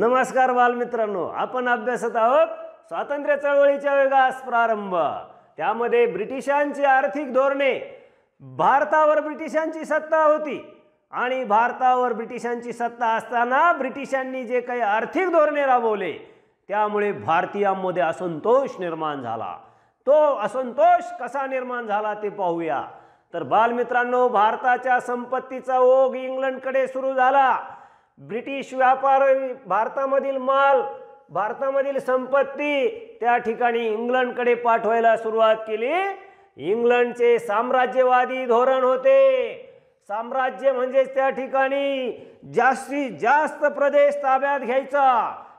नमस्कार बालमित्रांनो आपण अभ्यासत आहोत स्वातंत्र्य चळवळीच्या वेगास प्रारंभ त्यामध्ये ब्रिटिशांची आर्थिक धोरणे भारतावर ब्रिटिशांची सत्ता होती आणि भारतावर ब्रिटिशांची सत्ता असताना ब्रिटिशांनी जे काही आर्थिक धोरणे राबवले त्यामुळे भारतीयांमध्ये असंतोष निर्माण झाला तो असंतोष कसा निर्माण झाला ते पाहूया तर बालमित्रांनो भारताच्या संपत्तीचा ओघ इंग्लंडकडे सुरू झाला ब्रिटिश व्यापार भारतामधील माल भारतामधील संपत्ती त्या ठिकाणी इंग्लंडकडे पाठवायला सुरुवात केली इंग्लंडचे साम्राज्यवादी धोरण होते साम्राज्य म्हणजे त्या ठिकाणी जास्तीत जास्त प्रदेश ताब्यात घ्यायचा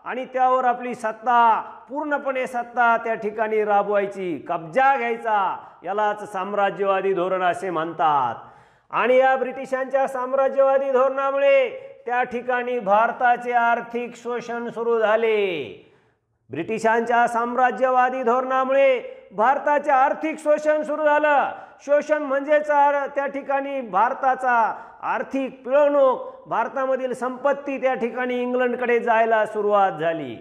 आणि त्यावर आपली सत्ता पूर्णपणे सत्ता त्या ठिकाणी राबवायची कब्जा घ्यायचा यालाच साम्राज्यवादी धोरण असे म्हणतात आणि या ब्रिटिशांच्या साम्राज्यवादी धोरणामुळे त्या ठिकाणी भारताचे आर्थिक शोषण सुरू झाले ब्रिटिशांच्या साम्राज्यवादी धोरणामुळे भारताचे आर्थिक शोषण सुरू झालं शोषण म्हणजेच त्या ठिकाणी भारताचा आर्थिक पिळवणूक भारतामधील संपत्ती त्या ठिकाणी इंग्लंडकडे जायला सुरुवात झाली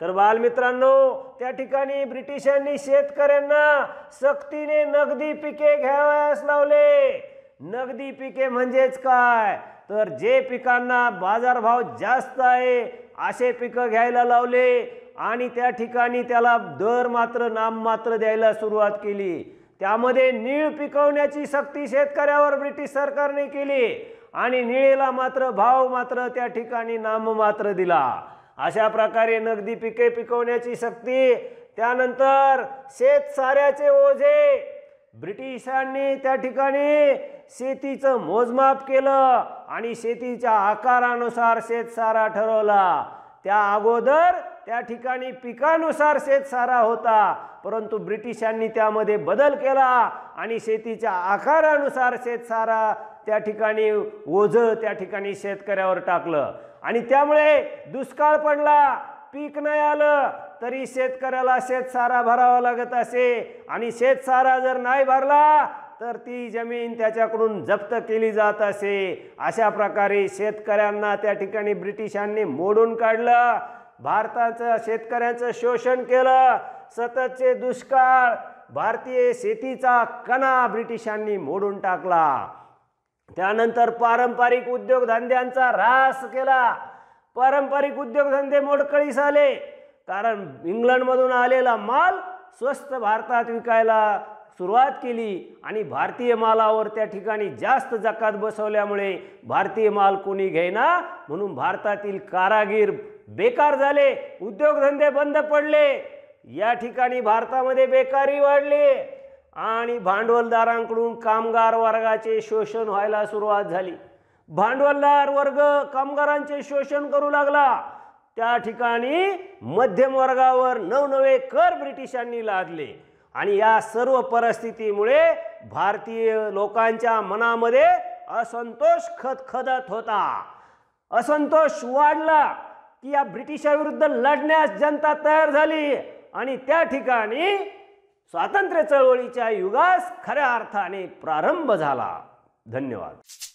तर बालमित्रांनो त्या ठिकाणी ब्रिटिशांनी शेतकऱ्यांना सक्तीने नगदी पिके घ्यावयास लावले नगदी पिके म्हणजेच काय तर जे पिकांना बाजारभाव जास्त आहे असे पिकं घ्यायला लावले आणि त्या ठिकाणी त्याला दर मात्र नाममात्र द्यायला सुरुवात केली त्यामध्ये नीळ पिकवण्याची सक्ती शेतकऱ्यावर ब्रिटिश सरकारने केली आणि निळेला मात्र भाव मात्र त्या ठिकाणी नाममात्र दिला अशा प्रकारे नगदी पिके पिकवण्याची सक्ती त्यानंतर शेत साऱ्याचे ओझे ब्रिटिशांनी त्या ठिकाणी शेतीचं मोजमाप केलं आणि शेतीच्या आकारानुसार शेतसारा ठरवला त्या अगोदर त्या ठिकाणी पिकानुसार शेतसारा होता परंतु ब्रिटिशांनी त्यामध्ये बदल केला आणि शेतीच्या आकारानुसार शेतसारा त्या ठिकाणी ओझं त्या ठिकाणी शेतकऱ्यावर टाकलं आणि त्यामुळे दुष्काळ पडला पीक नाही आलं तरी शेतकऱ्याला शेतसारा भरावा लागत असे आणि शेतसारा जर नाही भरला तर ती जमीन त्याच्याकडून जप्त केली जात असे अशा प्रकारे शेतकऱ्यांना त्या ठिकाणी ब्रिटिशांनी मोडून काढलं भारताचं शेतकऱ्यांचं शोषण केलं सततचे दुष्काळ भारतीय शेतीचा कणा ब्रिटिशांनी मोडून टाकला त्यानंतर पारंपरिक उद्योगधंद्यांचा ऱ्हास केला पारंपरिक उद्योगधंदे मोडकळीस आले कारण इंग्लंडमधून आलेला माल स्वस्त भारतात विकायला सुरुवात केली आणि भारतीय मालावर त्या ठिकाणी जास्त जकात बसवल्यामुळे भारतीय माल कोणी घेईना म्हणून भारतातील कारागीर बेकार झाले उद्योगधंदे बंद पडले या ठिकाणी भारतामध्ये बेकारी वाढली आणि भांडवलदारांकडून कामगार वर्गाचे शोषण व्हायला सुरुवात झाली भांडवलदार वर्ग कामगारांचे शोषण करू लागला त्या ठिकाणी मध्यम वर्गावर नवनवे कर ब्रिटिशांनी लादले आणि या सर्व परिस्थितीमुळे भारतीय लोकांच्या मनामध्ये असंतोष खदखदत होता असंतोष वाढला की या ब्रिटिशांविरुद्ध लढण्यास जनता तयार झाली आणि त्या ठिकाणी स्वातंत्र्य चळवळीच्या युगास खऱ्या अर्थाने प्रारंभ झाला धन्यवाद